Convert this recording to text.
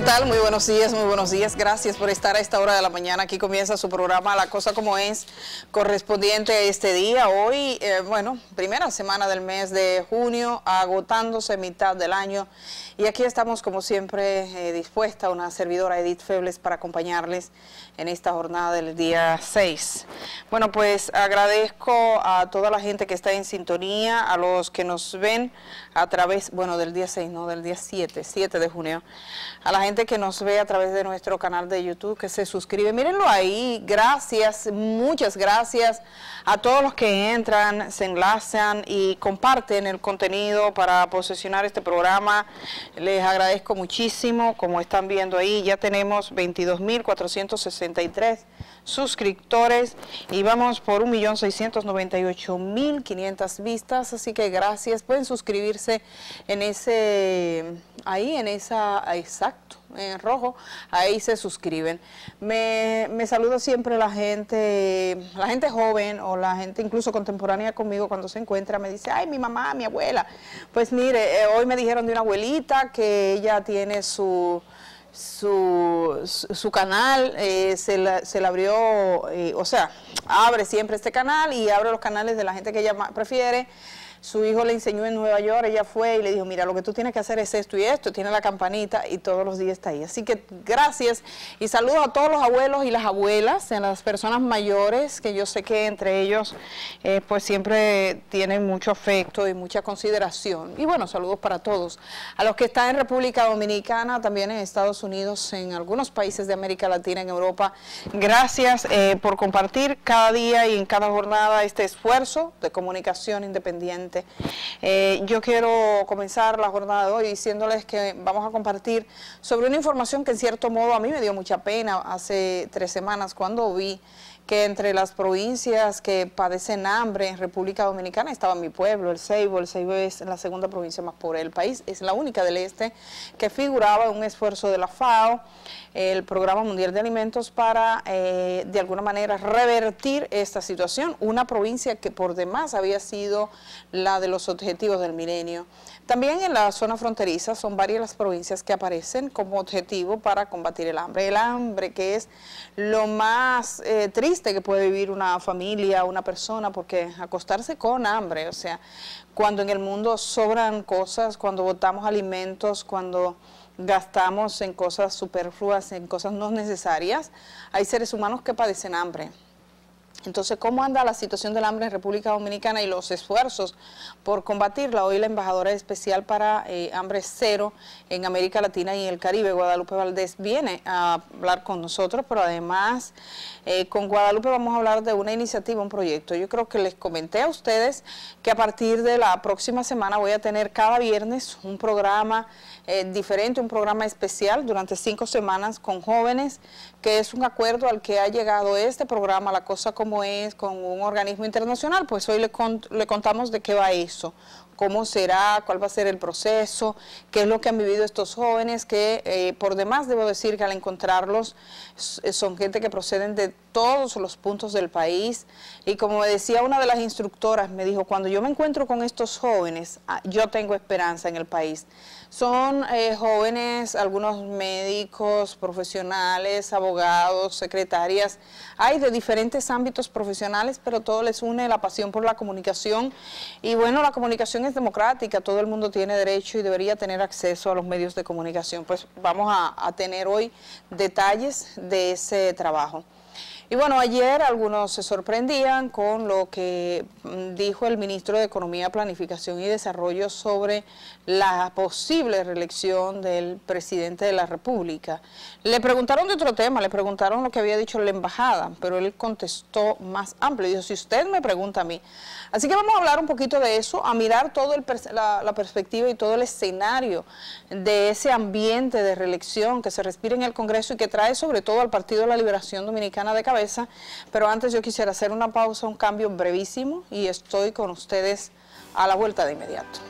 ¿qué tal? Muy buenos días, muy buenos días. Gracias por estar a esta hora de la mañana. Aquí comienza su programa La Cosa Como Es, correspondiente a este día. Hoy, eh, bueno, primera semana del mes de junio, agotándose mitad del año. Y aquí estamos, como siempre, eh, dispuesta una servidora Edith Febles para acompañarles en esta jornada del día 6. Bueno, pues agradezco a toda la gente que está en sintonía, a los que nos ven a través, bueno, del día 6, no, del día 7, 7 de junio, a la gente que nos ve a través de nuestro canal de YouTube, que se suscribe. Mírenlo ahí. Gracias, muchas gracias a todos los que entran, se enlazan y comparten el contenido para posicionar este programa. Les agradezco muchísimo. Como están viendo ahí, ya tenemos 22.463 suscriptores y vamos por 1.698.500 vistas. Así que gracias. Pueden suscribirse en ese, ahí en esa, exacto, en rojo, ahí se suscriben. Me, me saluda siempre la gente, la gente joven o la gente incluso contemporánea conmigo cuando se encuentra, me dice, ay, mi mamá, mi abuela. Pues mire, eh, hoy me dijeron de una abuelita que ella tiene su... Su, su, canal eh, se, la, se, abrió, eh, o sea, abre siempre este canal y abre los canales de la gente que ella prefiere. Su hijo le enseñó en Nueva York, ella fue y le dijo, mira, lo que tú tienes que hacer es esto y esto, tiene la campanita y todos los días está ahí. Así que gracias y saludos a todos los abuelos y las abuelas, a las personas mayores, que yo sé que entre ellos eh, pues siempre tienen mucho afecto y mucha consideración. Y bueno, saludos para todos. A los que están en República Dominicana, también en Estados Unidos, en algunos países de América Latina, en Europa, gracias eh, por compartir cada día y en cada jornada este esfuerzo de comunicación independiente eh, yo quiero comenzar la jornada de hoy diciéndoles que vamos a compartir sobre una información que en cierto modo a mí me dio mucha pena hace tres semanas cuando vi que entre las provincias que padecen hambre en República Dominicana estaba mi pueblo, el Ceibo. El Ceibo es la segunda provincia más pobre del país, es la única del este que figuraba un esfuerzo de la FAO, el Programa Mundial de Alimentos, para eh, de alguna manera revertir esta situación. Una provincia que por demás había sido la de los objetivos del milenio. También en la zona fronteriza son varias las provincias que aparecen como objetivo para combatir el hambre. El hambre que es lo más eh, triste que puede vivir una familia, una persona, porque acostarse con hambre, o sea, cuando en el mundo sobran cosas, cuando botamos alimentos, cuando gastamos en cosas superfluas, en cosas no necesarias, hay seres humanos que padecen hambre. Entonces, ¿cómo anda la situación del hambre en República Dominicana y los esfuerzos por combatirla? Hoy la embajadora especial para eh, hambre cero en América Latina y el Caribe, Guadalupe Valdés, viene a hablar con nosotros, pero además eh, con Guadalupe vamos a hablar de una iniciativa, un proyecto. Yo creo que les comenté a ustedes que a partir de la próxima semana voy a tener cada viernes un programa eh, diferente, un programa especial durante cinco semanas con jóvenes, que es un acuerdo al que ha llegado este programa, La Cosa Común es con un organismo internacional, pues hoy le, le contamos de qué va eso cómo será, cuál va a ser el proceso, qué es lo que han vivido estos jóvenes, que eh, por demás debo decir que al encontrarlos son gente que proceden de todos los puntos del país y como decía una de las instructoras, me dijo, cuando yo me encuentro con estos jóvenes, ah, yo tengo esperanza en el país. Son eh, jóvenes, algunos médicos, profesionales, abogados, secretarias, hay de diferentes ámbitos profesionales, pero todo les une la pasión por la comunicación y bueno, la comunicación es democrática, todo el mundo tiene derecho y debería tener acceso a los medios de comunicación. Pues vamos a, a tener hoy detalles de ese trabajo. Y bueno, ayer algunos se sorprendían con lo que mm, dijo el ministro de Economía, Planificación y Desarrollo sobre la posible reelección del presidente de la República. Le preguntaron de otro tema, le preguntaron lo que había dicho la embajada, pero él contestó más amplio. Dijo, si usted me pregunta a mí, Así que vamos a hablar un poquito de eso, a mirar toda la, la, perspectiva y todo el escenario de ese ambiente de reelección que se respira en el Congreso y que trae sobre todo al Partido de la Liberación Dominicana de cabeza. Pero antes yo quisiera hacer una pausa, un cambio brevísimo y estoy con ustedes a la vuelta de inmediato.